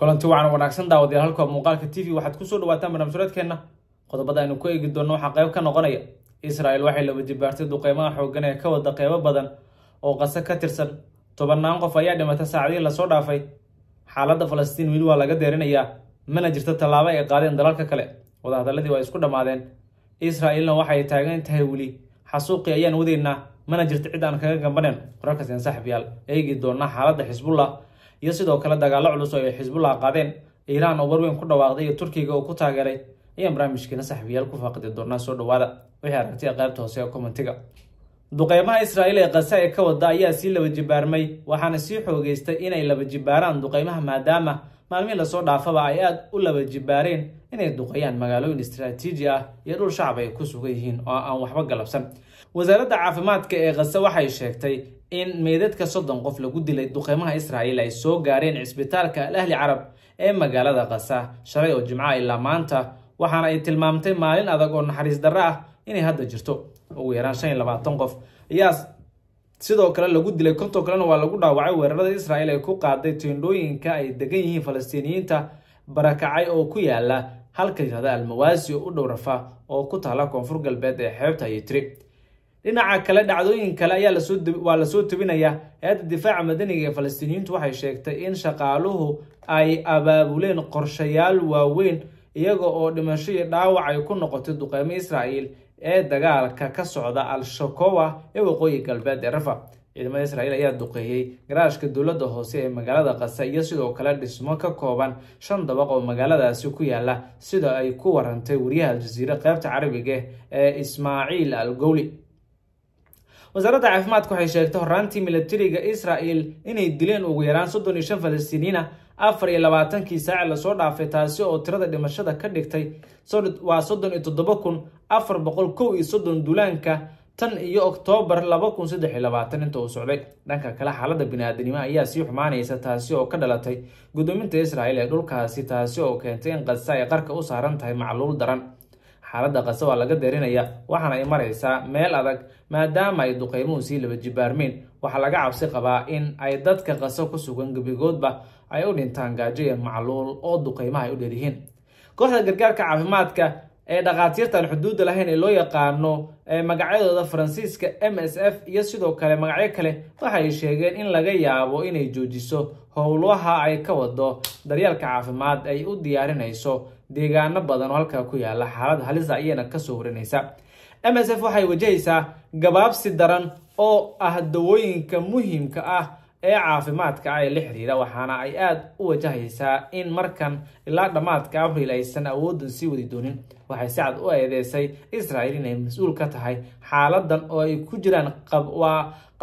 kulanti wacan wanaagsan daawadayaal halkoo muuqaalka t v waxaad kusoo dhawaataan barnaamijreedkeenna qodobada aynu ku eegi doonno waxaa qayb ka noqonaya israel waxay la wajibaartay duqeymaha xoogan ee ka wada qeybo badan oo qase ka tirsan tobannaan qof ayaa dhimata saacadihii lasoo dhaafay xaaladda falastiin weli waa laga deerinayaa mana jirta tallaabo ay qaadeen dalalka kale wadahadaladii waa isku dhammaadeen israa'ilna waxay taagan tahay weli xasuuqii ayaan wadaynaa mana jirta cid aan kaga gambanayn wararkaas ansaxbiyaal eegi doonaa xaaladda xisbullah iyo sidoo kale dagaallo culus oo ay xisbullah qaadeen iiraan oo warweyn ku dhawaaqday iyo turkiga oo ku taageeray ayaan barnaamijkiina saxbiyaal ku faaqidi doonaa soo dhawaada wixii aragtay qaybta hoose ee kommentiga duqeymaha israa'iil ee kase ee ka wada ayaa sii laba jibaarmay waxaana sii xoogaystay inay laba jibaaraan duqeymaha maadaama maalmihii lasoo dhaafaba ay aada u laba jibaareen inay duqayaan magaalooyin istraatiiji ah iyo dhul shacab ay ku sugan yihiin oo aan waxba galabsan wasaaradda caafimaadka ee kase waxay sheegtay in meydadka soddon qof lagu dilay duqeymaha israa'iil ay soo gaareen cisbitaalka al ahli carab ee magaalada kasa shalay oo jimca ilaa maanta waxaana ay tilmaamtay maalin adag oo naxariis darro ah inay hadda jirto ugu yaraan shan iyo labaatan qof ayaa sidoo kale lagu dilay konton kalena waa lagu dhaawacay weerarada israa'iil ay ku qaaday tiindhooyinka ay degan yihiin falastiiniyiinta barakacay oo ku yaala halka yirahda almawaasi oo u dhow rafa oo ku taala koonfur galbeed ee xeebta ayay tiri dhinaca kale dhacdooyin kale ayaa lasoowaa lasoo tebinayaa hay-adda difaaca madaniga ee falastiiniyiintu waxay sheegtay in shaqaaluhu ay abaabuleen qorshayaal waaweyn iyaga oo dhimasho iyo dhaawac ay ku noqotay duqeymo israa'iil ee dagaalka ka socda al-shakowa ee waqooyi galbeed ee rafa ciidamada israa'iil ayaa duqeeyey garaashka dowladda hoose ee magaalada qasa iyo sidoo kale dhismo ka kooban shan dabaq oo magaaladaasi ku yaalla sida ay ku warantay wariyaha al jasiire qaybta carabiga ee ismaaciil al gowli wasaaradda caafimaadka waxay sheegtay horraantii milatariga israa'el inay dileen ugu yaraan soddon iyo shan falastiiniina afar iyo labaatankii saaci lasoo dhaafay taasi oo tirada dhimashada ka dhigtay waa soddon iyo toddoba kun afar boqol kow iyo soddon duulaanka tan iyo oktoobar laba kun saddex iyo labaatan inta uu socday dhanka kale xaaladda bini-aadanimaha ayaa sii xumaanaysa taasi oo ka dhalatay gudoominta israa'el ee dhulkaasi taasi oo keentay in qadsa ay qarka u saaran tahay macluul daran xaaladda qase waa laga darinaya waxaana ay maraysaa meel adag maadaama ay duqaymuhu sii laba jibaarmeen waxaa laga cabsi qabaa in ay dadka qaso ku sugan gebigoodba ay u dhintaan gaajo iyo macluul oo duqaymaha ay u dheeryihiin kooxda gargaarka caafimaadka ee dhakhaatiirtaan xuduudda lahayn ee loo yaqaano magacyadooda faransiiska m s f iyo sidoo kale magacyo kale waxay sheegeen in laga yaabo inay joojiso howlaha ay ka wado daryeelka caafimaad ay u diyaarinayso deegaano badan oo halkaa ku yaala xaalad halisa ah iyana kasoo warinaysa m s f waxay wajahaysaa gabaabsi daran oo ah dawooyinka muhiimka ah ee caafimaadka ah ee la xiriira waxaana ay aada u wajahaysaa in markan ilaa dhammaadka abriil ah aysan awooddan sii wadi doonin waxay si cad u eedeysay israel inay mas-uul ka tahay xaaladan oo ay ku jiraan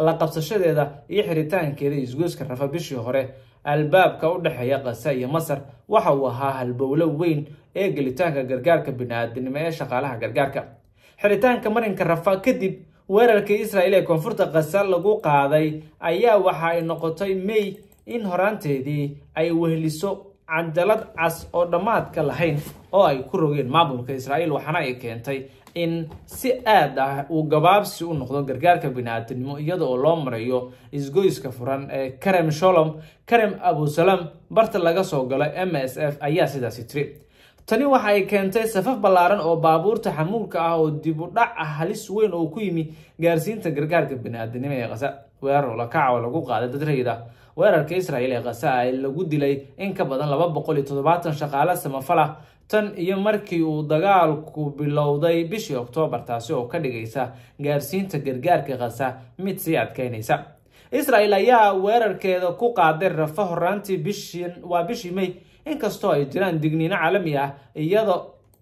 la qabsashadeeda iyo xiritaankeeda isgoyska rafa bishii hore albaabka u dhexeeya kase iyo masar waxa uu ahaa halbowlo weyn ee gelitaanka gargaarka bini ee shaqaalaha gargaarka xiritaanka marinka rafa kadib weerarkii israel ee koonfurta kase lagu qaaday ayaa waxa ay noqotay mey in horaanteedii ay wehliso cadalad cas oo dhammaadka lahayn oo ay ku rogeen maamulka israa'iil waxaana ay keentay in si aad ah uu gabaabsi u noqdo gargaarka bini-aadanimo iyada oo loo marayo isgoyska furan ee karem sholom karem abusalaam barta laga soo galo m s f ayaa sidaasi tiri tani waxa ay keentay safaf ballaaran oo baabuurta xamuulka ah oo dib u dhac ah halis weyn oo ku yimi gaarsiinta gargaarka bini-aadanimo ee kasa weerar lakaca oo lagu qaaday dad rayid weerarka israa'iil ee khasa khasa'e lagu dilay in ka badan laba boqol iyo toddobaatan shaqaale samafalah tan iyo markii uu dagaalku bilowday bishii oktoobar taasi oo ka dhigaysa gaarsiinta gargaarka khasa mid sii adkaynaysa israa'el ayaa weerarkeeda ku qaaday rafa horaantii bishi waa bishii may inkastoo ay jiraan digniino caalami ah iyada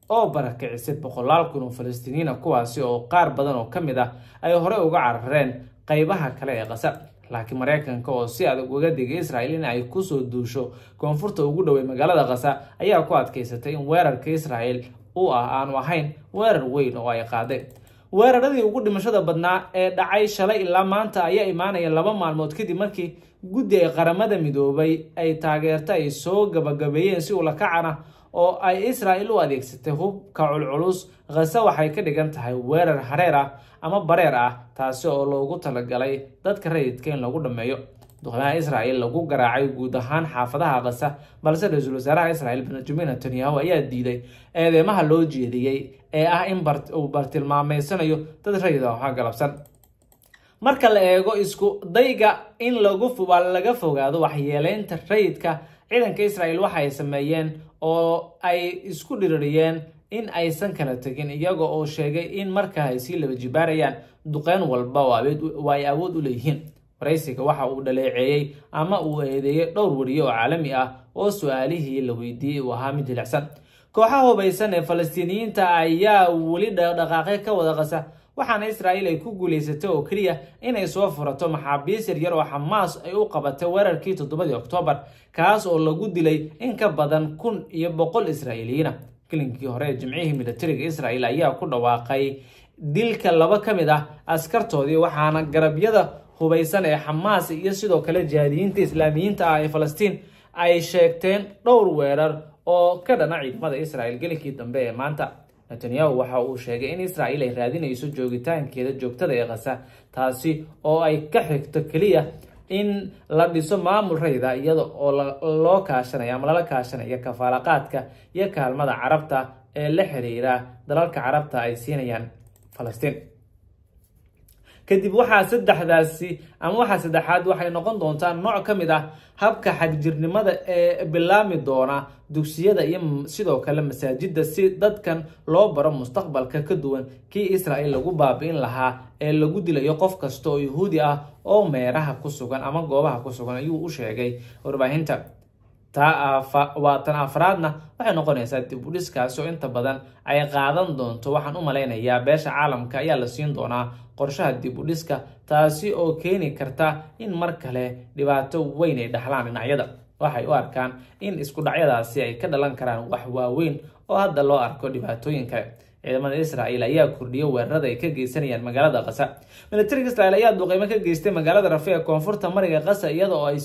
oo barakicisay boqolaal kun oo falastiiniina kuwaasi oo qaar badan oo ka mid ah ay horey uga carareen qaybaha kale ee khasa laakiin maraykanka oo si adag uga digay israel in ay kusoo duusho koonfurta ugu dhowey magaalada khasa ayaa ku adkaysatay in weerarka israel u ah aanu ahayn weerar weyn oo ay qaaday weeraradii ugu dhimashada badnaa ee dhacay shalay ilaa maanta ayaa imaanaya laba maalmood kadib markii guddi ay qaramada midoobay ay taageerta ay soo gabagabeeyeen si ula kacana oo ay israa'il u adeegsatay hubka culculus khase waxay ka dhigan tahay weerar hareer ah ama bareer ah taasi oo loogu talagalay dadka rayidka in lagu dhammeeyo duqamaha israa'il lagu garaacay guud ahaan xaafadaha khasa balse ra-iisul wasaaraha israa'il benjamin netanyahu ayaa diiday eedeymaha loo jeediyey ee ah in uu bartilmaameysanayo dad rayid ah waxaa galabsan marka la eego isku dayga in laga fogaado waxyeeleynta rayidka ciidanka israa'iil ay sameeyeen oo ay isku dhiririyeen in aysan kala tegin iyaga oo sheegay in markaa ay sii laba jibaarayaan duqeyn walba oo ay awood u leeyihiin waraysiga waxa uu dhaleeceeyey ama uu eedeeyey dhowr wariye oo caalami ah oo su-aalihii la weydiiyey uu ahaa mid jilicsan kooxaha hubaysan ee falastiiniyiinta ayaa weli dhaqdhaqaaqyo ka wada qasa waxaana israa'iil ay ku guulaysatay oo keliya inay soo furato maxaabiis yaryar oo xamaas ay u qabatay weerarkii toddobadii oktoobar kaas oo lagu dilay in ka badan kun iyo boqol israa'iiliyiina kilinkii hore ee jimcihii militariga israa'iil ayaa ku dhawaaqay dilka laba ka mid ah askartoodii waxaana garabyada hubaysan ee xamaas iyo sidoo kale jihaadiyiinta islaamiyiinta ah ee falastiin ay sheegteen dhowr weerar oo ka dhana ciidamada israa'iil gelinkii dambe ee maanta netanyahu waxa uu sheegay in israa'iil ay raadinayso joogitaankeeda joogtada ee khasa taasi oo ay ka xigto keliya in la dhiso maamul rayda iyada oo loo kaashanayo ama lala kaashanayo kafaalaqaadka iyo kaalmada carabta ee la xiriira dalalka carabta ay siinayaan falastiin kadib waxaa saddexdaasi ama waxaa saddexaad waxay noqon doontaa nooc ka mid ah habka xadjirnimada ee bilaami doona dugsiyada iyo sidoo kale masaajidda si dadkan loo baro mustaqbalka ka duwan kii israa'il lagu baabi'in lahaa ee lagu dilayo qof kasta oo yahuudi ah oo meeraha ku sugan ama goobaha ku sugan ayuu u sheegay warbaahinta taa tan afraadna waxay noqonaysaa dib udhiskaasi oo inta badan ay qaadan doonto waxaan u malaynayaa beesha caalamka ayaa la siin doonaa qorshaha dib udhiska taasi oo keeni karta in mar kale dhibaato weyn ay dhaxlaan dhinacyada waxay u arkaan in iskudhacyadaasi ay ka dhalan karaan wax waaweyn oo hadda loo arko dhibaatooyin kale ciidamada israa'iil ayaa kordhiyay weerarada ay ka geysanayaan magaalada qasa militariga israa'iil ayaa duqeymo ka geystay magaalada ee koonfurta mariga qasa iyada oo ay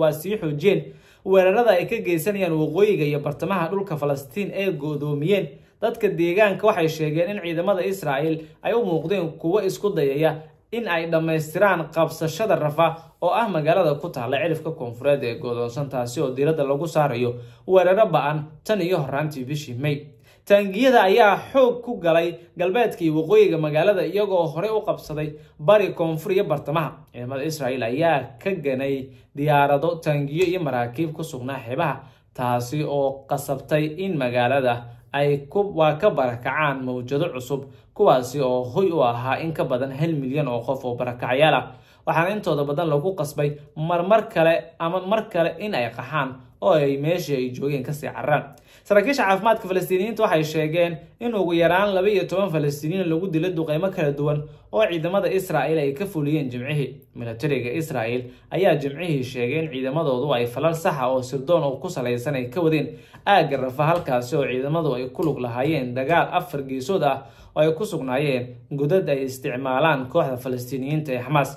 waa sii xoojiyeen weerarada ay ka geysanayaan waqooyiga iyo bartamaha dhulka falastiin ee goodoomiyeen dadka deegaanka waxay sheegeen in ciidamada israa'il ay u muuqdeen kuwo isku dayaya in ay dhammaystiraan qabsashada rafa oo ah magaalada ku taalla cirifka koonfureed ee goodoonsan taasi oo diiradda lagu saarayo weeraro ba-an tan iyo horraantii bishii may taangiyada ayaa xoog ku galay galbeedkii waqooyiga magaalada iyagoo horey u qabsaday bari koonfur iyo bartamaha ciidamada israa'iil ayaa ka ganay diyaarado taangiyo iyo maraakiib ku sugnaa xeebaha taasi oo qasabtay in magaalada ay waa ka barakacaan mawjado cusub kuwaasi oo hoy u ahaa in ka badan hal milyan oo qof oo barakacayaal ah waxaana intooda badan lagu qasbay marmar kale ama mar kale in ay qaxaan oo ay meeshii ay joogeen kasii cararaan saraakiisha caafimaadka falastiiniyiinta waxay sheegeen in ugu yaraan laba iyo toban falastiiniyiin lagu dilo duqeymo kala duwan oo ciidamada israa'il ay ka fuliyeen jimcihii milatariga israa'il ayaa jimcihii sheegay in ciidamadoodu ay falal saxa ah oo sirdoon oo ku salaysan ay ka wadeen aagga rafa halkaasi oo ciidamadu ay ku lug lahaayeen dagaal afar geesood ah oo ay ku sugnaayeen godad ay isticmaalaan kooxda falastiiniyiinta ee xamaas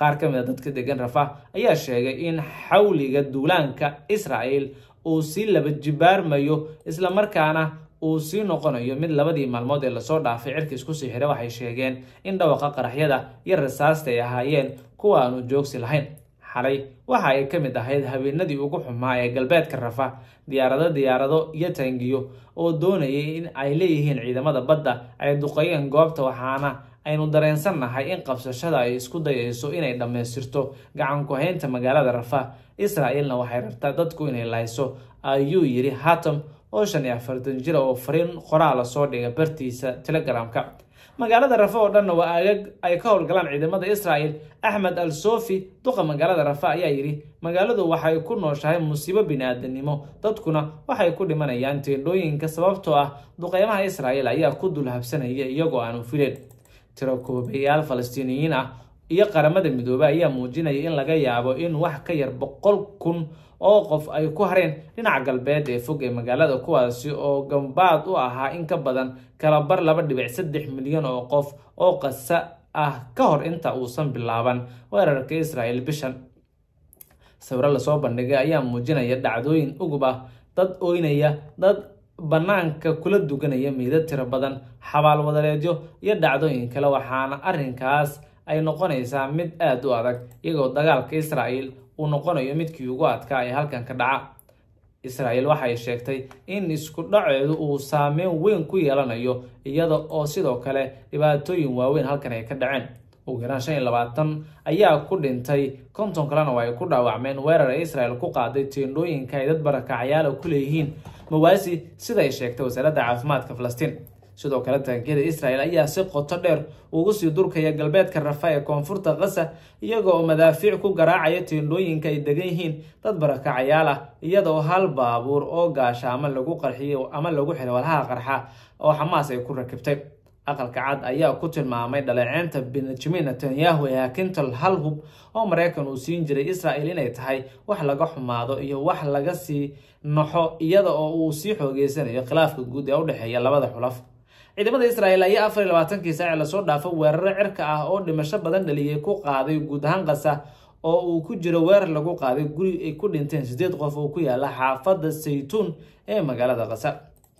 qaar ka mid a ah dadka degan rafa ayaa sheegay in xawliga duulaanka israa'il uu sii laba jibaarmayo isla markaana uu sii noqonayo mid labadii maalmood ee lasoo dhaafay cirkiis kusii xidha waxay sheegeen in dhawaqa qaraxyada iyo rasaasta ay ahaayeen kuwa aanu joogsi lahayn xalay waxa ay ka mid ahayd habeenadii ugu xumaa ee galbeedka rafa diyaarado diyaarado iyo taangiyo oo doonayay in ay leeyihiin ciidamada badda ay duqeeyeen goobta waxaana aynu dareensannahay in qabsashada ay isku dayayso inay dhammaystirto gacanku-haynta magaalada rafa israa'ilna waxay rabtaa dadku inay layso ayuu yidhi hatam oo shan iyo afartan jira oo fariin qoraala soo dhiga bartiisa telegramka magaalada rafa oo dhanna waa aagag ay ka howlgalaan ciidamada israa'el axmed al sofi duqa magaalada rafa ayaa yidhi magaaladu waxay ku nooshahay musiibo bini dadkuna waxay ku dhimanayaan teendhooyinka sababtoo ah duqeymaha israa'el ayaa ku dul habsanaya iyagoo aanu fileen tiro koobayaal falastiiniyiin ah iyo qaramada midoobe ayaa muujinaya in laga yaabo in wax ka yar boqol kun oo qof ay ku hareen dhinaca galbeed ee fog ee magaalada kuwaasi oo gambaad u ahaa in ka badan kalabar laba dhibic saddex milyan oo qof oo qasa ah ka hor inta uusan bilaaban weerarka israa'el bishan sawiro lasoo bandhigay ayaa muujinaya dhacdooyin uguba ah, dad oynaya dad bannaanka kula duganaya miida tiro badan xabaal wadareedyo iyo dhacdooyin kale waxaana arrinkaas ay noqonaysaa mid aad u adag iyagoo dagaalka israa'iil uu noqonayo midkii ugu adkaa ee halkan ka dhaca israa'iil waxay sheegtay in isku dhaceedu uu saameyn weyn ku yeelanayo iyada oo sidoo kale dhibaatooyin waaweyn halkan ay ka dhaceen ugu yaraan shan iyo labaatan ayaa ku dhintay konton kalena waa ay ku dhaawacmeen weerar ay israa'iil ku qaaday teendhooyinka ay dad barakacyaala ku leeyihiin mawaasi siday sheegtay wasaaradda caafimaadka falastiin sidoo kale taankeeda israel ayaa si qoto dheer ugu sii durkaya galbeedka rafa ee koonfurta kasa iyaga oo madaafiic ku garaacaya tiendhooyinka ay degan yihiin dad barakacayaal ah iyada hal baabuur oo gaasha ah ama lagu qarxiy ama lagu xiro walhaha qarxa oo xamaas ay ku rakibtay aqalka cad ayaa ku tilmaamay dhaleeceynta benjamin netanyahu ee hakintal hal hub oo maraykan uu siin jiray israel inay tahay wax laga xumaado iyo wax laga sii naxo iyada oo uu sii xoogeysanayo khilaafka guud ee u dhexeeya labada xulaf ciidamada israa'iil ayaa afar iyo labaatankii saaci lasoo dhaafay weerar cirka ah oo dhimasho badan dhaliyay ku qaaday guud ahaan kasa oo uu ku jiro weerar lagu qaaday guri ay ku dhinteen siddeed qof oo ku yaala xaafadda saytuun ee magaalada kasa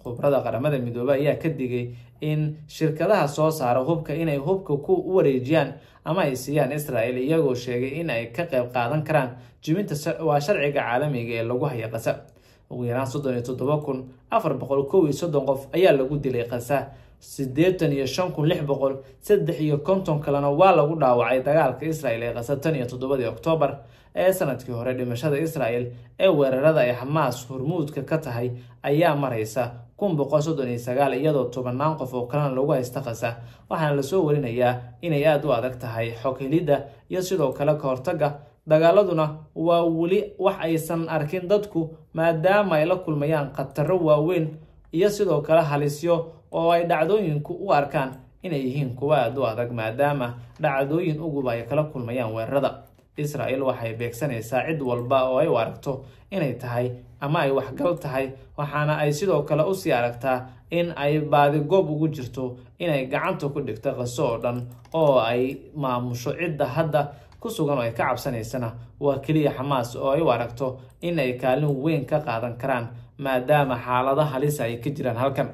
khubrada qaramada midoobe ayaa ka digay in shirkadaha soo saara hubka inay hubka ku wareejiyaan ama ay siiyaan israa'il iyagoo sheegay in ay ka qayb qaadan karaan jibinta waa sharciga caalamiga ee lagu haya kasa ugu yaraan soddon iyo toddoba kun afar boqol kow iyo soddon qof ayaa lagu dilay kasa siddeetan iyo shan kun lix boqol saddex iyo konton kalena waa lagu dhaawacay dagaalka israel ee qasa tan iyo toddobadii oktoobar ee sanadkii hore dhimashada israel ee weerarada ay xamaas hormuudka ka tahay ayaa maraysa kun boqol soddon iyo sagaal iyadoo tobanaan qof oo kalena lagu haysta qasa waxaana lasoo warinayaa inay aada u adag tahay xog helidda iyo sidoo kale ka hortagga dagaaladuna waa weli wax aysan arkin dadku maadaama ay la kulmayaan khataro waaweyn iyo sidoo kale halisyo oo ay dhacdooyinku u arkaan inay yihiin kuwa aad u adag maadaama dhacdooyin uguba ay kala kulmayaan weerarada israel waxay beegsanaysaa cid walba oo ay u aragto inay tahay ama ay waxgal tahay waxaana ay sidoo kale usii aragtaa in ay baadigoob ugu jirto inay gacanta ku dhigto qaso oo dhan oo ay maamusho cidda hadda ku sugan oo ay ka cabsanaysana waa keliya xamaas oo ay u aragto in ay kaalin weyn ka qaadan karaan maadaama xaalada halisa ay ka jiraan halkan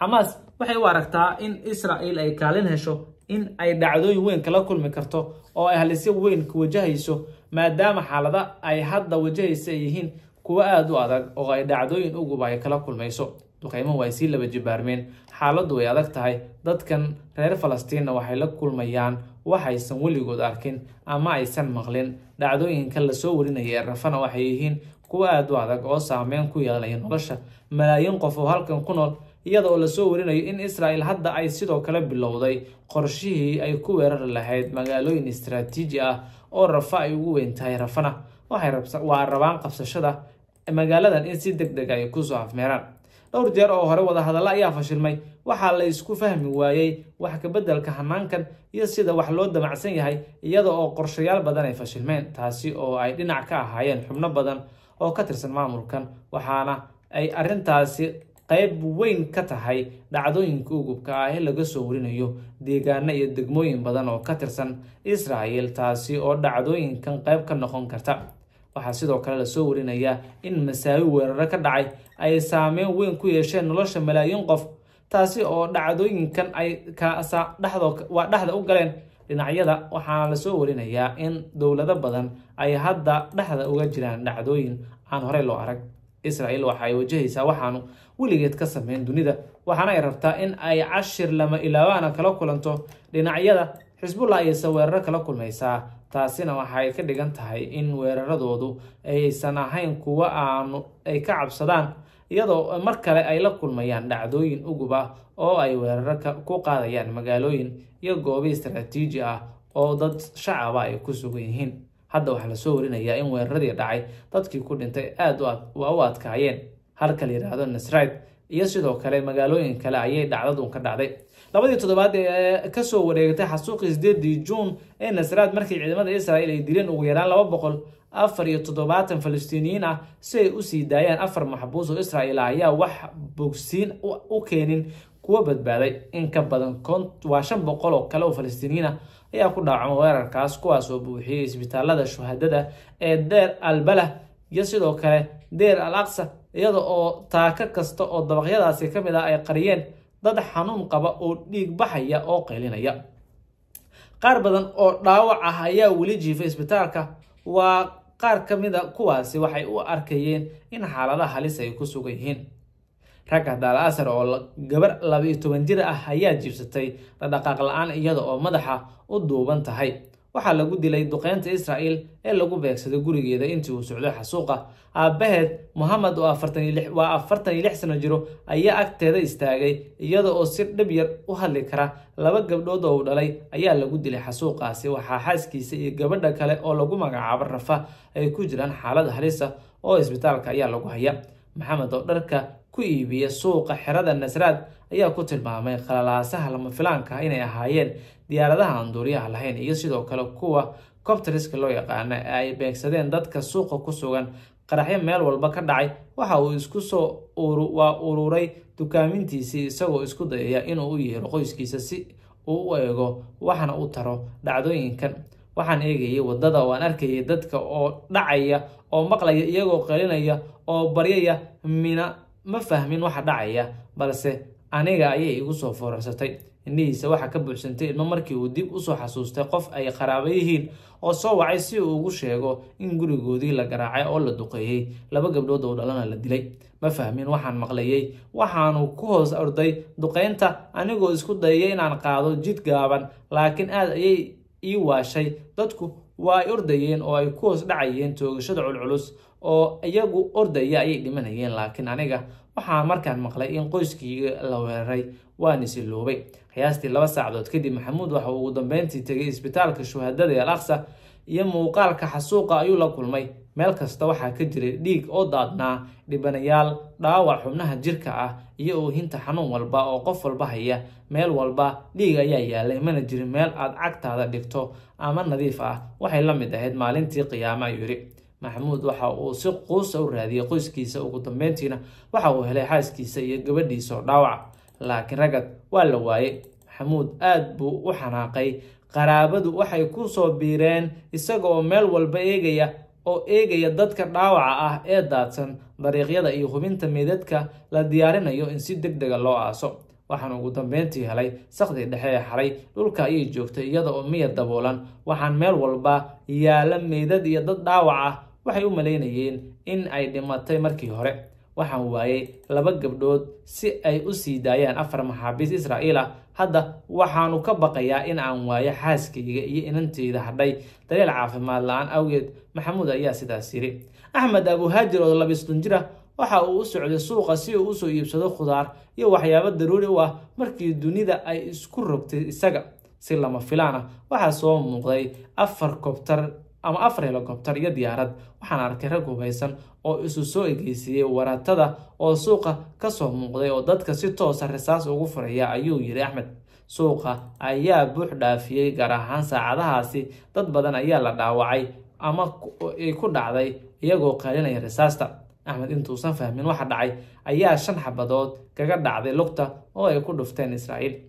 xamaas waxay u aragtaa in israa'el ay kaalin hesho in ay dhacdooyin weyn kala kulmi karto oo ay halisyo weyn wajahayso maadaama xaalada ay hadda wajahaysa ay yihiin kuwa aada u adag oo ay dhacdooyin uguba ay kala kulmayso duqaymo waa sii laba jibaarmeen xaaladdu way adag tahay dadkan reer falastiinna waxay la kulmayaan waxaysan weligood arkin ama aysan maqlin dhacdooyinka lasoo warinaya ee rafana waxay yihiin kuwo aada u adag oo saameyn ku yeelaya nolosha malaayiin qof oo halkan ku nool iyada oo lasoo warinayo in israel hadda ay sidoo kale bilowday qorshihii ay ku weerari lahayd magaalooyin istaraatiiji ah oo rafa ay ugu weyn tahay rafana waa rabaan qabsashada magaaladan in si deg deg ah ay kusoo afmeeraan dhowr jeer oo hore wadahadalla ayaa fashilmay waxaa la isku fahmi waayey wax kabeddelka hanaankan iyo sida wax loo damacsan yahay iyada oo qorshayaal badan ay fashilmeen taasi oo ay dhinac ka ahaayeen xubno badan oo ka tirsan maamulkan waxaana ay arrintaasi qayb weyn ka tahay dhacdooyinka ugubka ah ee laga soo warinayo deegaano iyo degmooyin badan oo ka tirsan israel taasi oo dhacdooyinkan qayb ka noqon karta waxaa sidoo kale lasoo warinayaa in masaawi weeraro ka dhacay ay saameyn weyn ku yeesheen nolosha malaayiin qof taasi oo dhacdooyinkan ay waa dhexda u galeen dhinacyada waxaana lasoo warinayaa in dowlado badan ay hadda dhexda uga jiraan dhacdooyin aan horey loo arag israel ay wajahaysaa waxaanu weligeed ka sameyn dunida waxaana ay rabtaa in ay cashir lama ilaabaana kala kulanto dhinacyada xisbullah ayse weeraro kala kulmaysaa taasina waxay ka dhigan tahay in weeraradoodu aysan ahayn kuwo aanu ay ka cabsadaan iyadoo mar kale ay la kulmayaan dhacdooyin ugub ah oo ay weeraro ku qaadayaan magaalooyin iyo goobo istaraatiiji ah oo dad shacaba ay ku sugan yihiin hadda waxaa lasoo warinayaa in weeraradii dhacay dadkii ku dhintay aad waa u adkaayeen halka la yidhaahdo nasride iyo sidoo kale magaalooyin kale ayay dhacdadun ka dhacday labadii toddobaad ee kasoo wareegtay xasuuqii sideedii juun ee nasrad markii ciidamada israel ay dileen ugu yaraan laba boqol afar iyo toddobaatan falastiiniyiin ah si ay u sii daayaan afar maxbuus oo israa'iila ah, ayaa wax bogsiin u keenin kuwa badbaaday in ka badan waa shan boqol oo kale oo falastiiniyiin ah ayaa ku dhaacma weerarkaas kuwaas oo buuxiyey isbitaalada shuhadada ee deer albalah iyo sidoo kale deer al aqsa iyada oo taako kasta oo dabaqyadaasi ka mid ah ay qariyeen dad xanuun qaba oo dhiig baxaya oo qaylinaya qaar badan oo dhaawac ah ayaa weli jiifay isbitaalka waa qaar ka mid ah kuwaasi waxay u arkayeen in xaaladaha halis ay ku sugan yihiin ragga asar oo gabar labayo toban jir ah ayaa jiibsatay dhadhaqaaq la-aan iyada oo madaxa u duuban tahay waxaa lagu dilay duqeynta israa'il ee lagu beegsaday gurigeeda intii uu socday xasuuqa aabbaheed mohamed oo waa afartan iyo lix sano jiro ayaa agteeda istaagay iyada oo si dhib yar u hadli kara laba gabdhood oo uu dhalay ayaa lagu dilay xasuuqaasi waxaa xaaskiisa iyo gabadha kale oo lagu magacaabo rafa ay ku jiraan xaalad halisa ah oo isbitaalka ayaa lagu haya maxamed oo dharka ku iibiya suuqa xerada nasraad ayaa ku tilmaamay qalalaasaha lama filaanka inay ahaayeen diyaaradaha aan duuriyaha lahayn iyo sidoo kale kuwa cobteriska loo yaqaana ee ay beegsadeen dadka suuqa ku sugan qaraxyo meel walba ka dhacay waxa uu isku soo waa ururay dukaamintiisii isagoo isku dayaya inuu u yeero qoyskiisa si uu u eego waxna u taro dhacdooyinkan waxaan eegayay waddada waan arkayay dadka oo dhacaya oo maqlaya iyagoo qalinaya oo baryaya mina ma fahmin waxa dhacaya balse aniga ayay igu soo foorarsatay indhihiisa waxaa ka buuxsantay ilmo markii uu dib usoo xasuustay qof ay qaraabo yihiin oo soo wacay si uu ugu sheego in gurigoodii la garaacay oo la duqeeyey laba gabdhood oo dhalana la dilay ma fahmin waxaan maqlayey waxaanu ku hoos orday duqeynta anigoo isku dayaya inaan qaado jid gaaban laakiin aad ayay ii waashay dadku waa ay ordayeen oo ay ku hoos dhacayeen toogashada culculus oo iyagu ordaya ayay dhimanayeen laakiin aniga waxaa markaan maqlay in qoyskii la weeraray waana siloobay qiyaastii laba saacdood kadib maxamuud waxa uu ugu dambeyntii tegay isbitaalka shuhadada ee al aqsa iyo muuqaalka xasuuqa ayuu la kulmay meel kasta waxaa ka jiray dhiig oo daadnaa dhibanayaal dhaawac xubnaha jirka ah iyo oohinta xanuun walba oo qof walba haya meel walba dhiig ayaa yaalay mana jirin meel aad cagtaada dhigto ama nadiif ah waxay la mid ahayd maalintii qiyaamo ayuu yidhi maxamuud waxa uu si quusa u raadiyey qoyskiisa ugu dambeyntiina waxa uu helay xaaskiisa iyo gabadhiisa oo dhaawaca laakiin ragad waa la waayey maxamuud aad buu u xanaaqay qaraabadu waxay ku soo biireen isaga meel walba eegaya oo eegaya dadka dhaawaca ah ee daadsan dariiqyada iyo hubinta meydadka la diyaarinayo in si deg dega loo aaso waxaan ugu dambeyntii helay sakdii dhexe ee xalay dhulka ayay joogtay iyada oo miya daboolan waxaan meel walba yaala meydad iyo dad dhaawac ah waxay u malaynayeen in ay dhimatay markii hore waxaan waayay laba gabdhood si ay u sii daayaan afar maxaabiis israa'iil ah hadda waxaanu ka baqayaa in aan waayo xaaskayga iyo inanteyda hadhay daryeel caafimaad la-aan awgeed maxamuud ayaa sidaas yidhi axmed abuhaajir oo labisdun jir waxa uu u socday suuqa si uu usoo iibsado khudaar iyo waxyaabo daruuri u ah markii dunida ay isku rogtay isaga si lama filaan ah waxaa soo muuqday afar kobtar ama afar helikobtar iyo diyaarad waxaan arkay rag hubaysan oo isu soo egeysiiyey waratada oo suuqa ka soo muuqday oo dadka si toosa ah risaas ugu furaya ayuu yidhi axmed suuqa ayaa buux dhaafiyey gaar ahaan saacadahaasi dad badan ayaa la dhaawacay ama ay ku dhacday iyagoo qaalinaya risaasta axmed intuusan fahmin waxa dhacay ayaa shan xabadood kaga dhacday lugta oo ay ku dhufteen israa'iil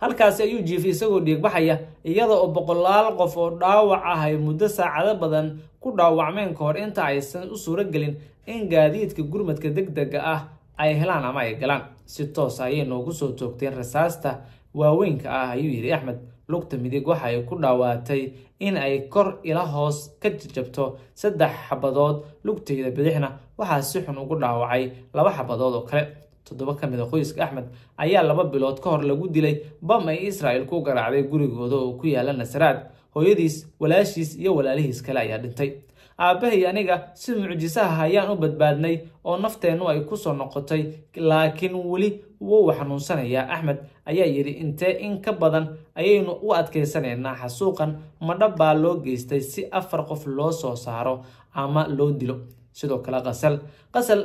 halkaasi ayuu jiifay isagoo dhiigbaxaya iyada oo boqolaal qof oo dhaawac ahay muddo saacado badan ku dhaawacmeen kahor inta aysan u suuragelin in gaadiidka gurmadka deg dega ah ay helaan ama ay galaan si toos ah ayay noogu soo toogteen rasaasta waaweynka ah ayuu yidhi axmed lugta midig waxa ay ku dhaawaatay in ay kor ila hoos ka jajabto saddex xabadood lugtayda bidixna waxaa si xun ugu dhaawacay laba xabadood oo kale toddoba ka mid a ah qoyska axmed ayaa laba bilood ka hor lagu dilay bam ay israa'il ku garaacday gurigooda oo ku yaala nasaraad hooyadiis walaashiis iyo walaalihiis kale ayaa dhintay aabbahay aniga si mucjisaha ayaan u badbaadnay oo nafteennu ay ku soo noqotay laakiin weli wuu xanuunsanayaa axmed ayaa yidhi intee in ka badan ayaynu u adkaysanaynaa xasuuqan madha baa loo geystay si afar qof loo soo saaro ama loo dilo sidoo kale qasal qasal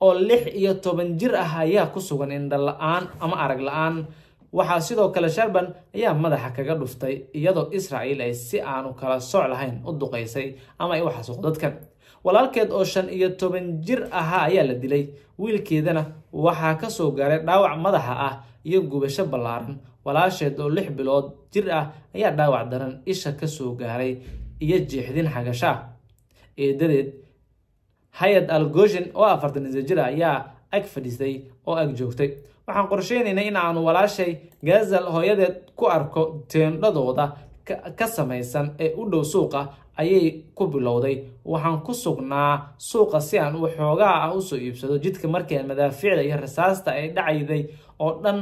oo lix iyo toban jir ah ayaa ku sugan indha la-aan ama arag la-aan waxaa sidoo kale sharban ayaa madaxa kaga dhuftay iyadoo israa'iil ay si aanu kala sooc lahayn u duqaysay ama ay u xasuuqo dadka walaalkeed oo shan iyo toban jir ahaa ayaa la dilay wiilkeedana waxaa ka soo gaaray dhaawac madaxa ah iyo gubasho ballaaran walaasheed oo lix bilood jir ah ayaa dhaawac daran isha ka soo gaaray iyo jeexdin xagasha ah hayad algoshin oo afartan isa ayaa ag fadhiisay oo ag joogtay waxaan qorsheynaynay in aanu walaashay gaazal hooyadeed ku arko teendhadooda ka samaysan ee u dhow suuqa ayay ku bilowday waxaan ku sugnaa suuqa si aan waxoogaa ah usoo iibsado jidka markaan madaafiicda iyo rasaasta ay dhacayday oo dhan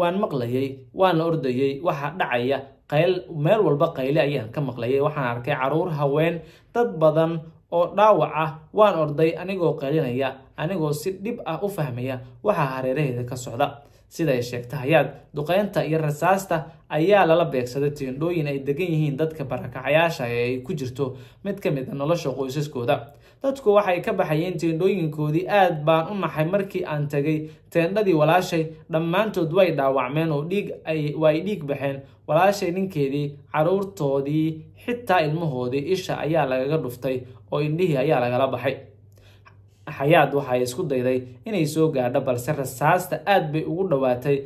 waan maqlayay waan la ordayay waxaa dhacaya qayl meel walba qayle ayaan ka maqlayay waxaan arkay caruur haween dad badan oo dhaawac ah waan orday anigoo qalinaya anigoo si dhib ah u fahmaya waxaa hareeraheeda ka socda siday sheegta hayaad duqeynta iyo rasaasta ayaa lala beegsaday teendhooyin ay degan yihiin dadka barakacayaasha ee ay ku jirto mid ka mid a ah nolosha qoysaskooda dadku waxay ka baxayeen teendhooyinkoodii aad baan u naxay markii aan tegay teendhadii walaashay dhammaantood way dhaawacmeen oo dhiig way dhiig baxeen walaashay ninkeedii carruurtoodii xitaa ilmahoodii isha ayaa lagaga dhuftay oo indhihii ayaa lagala baxay xayaad waxay isku dayday inay soo gaadho balse rasaasta aad bay ugu dhowaatay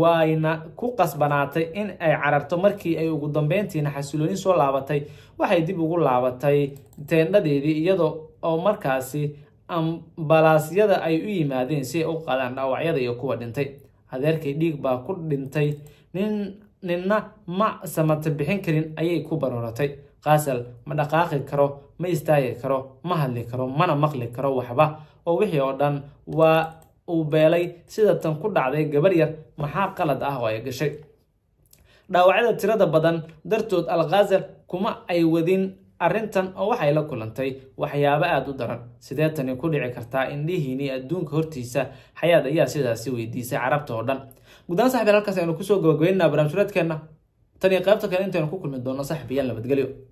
wayna ku qasbanaatay in ay cararto markii ay ugu dambeyntiina xasilooni soo laabatay waxay dib ugu laabatay teendhadeedii iyadoo oo markaasi ambalaasyada ay u yimaadeen si ay u qaadaan dhaawacyada iyo kuwa dhintay adeerkay dhiig baa ku dhintay nin ninna ma samata bixin karin ayay ku barooratay kaasal ma dhaqaaqi karo ma istaagi karo ma hadli karo mana maqli karo waxba oo wixii oo dhan waa uu beelay sida tan ku dhacday gabar yar maxaa qalad ah oo ay gashay dhaawacyada tirada badan dartood alkhaasal kuma ay wadin arrintan oo waxay la kulantay waxyaabo aada u daran sidee tani ku dhici kartaa indhihiinii adduunka hortiisa xayaad ayaa sidaasi weydiisay carabta oo dhan guddaan saxbial halkaas aynu kusoo gabagabeynanaa barnaamij tan iyo qaybta kale intaynu ku kulmi doonno saxbiyan nabadgelyo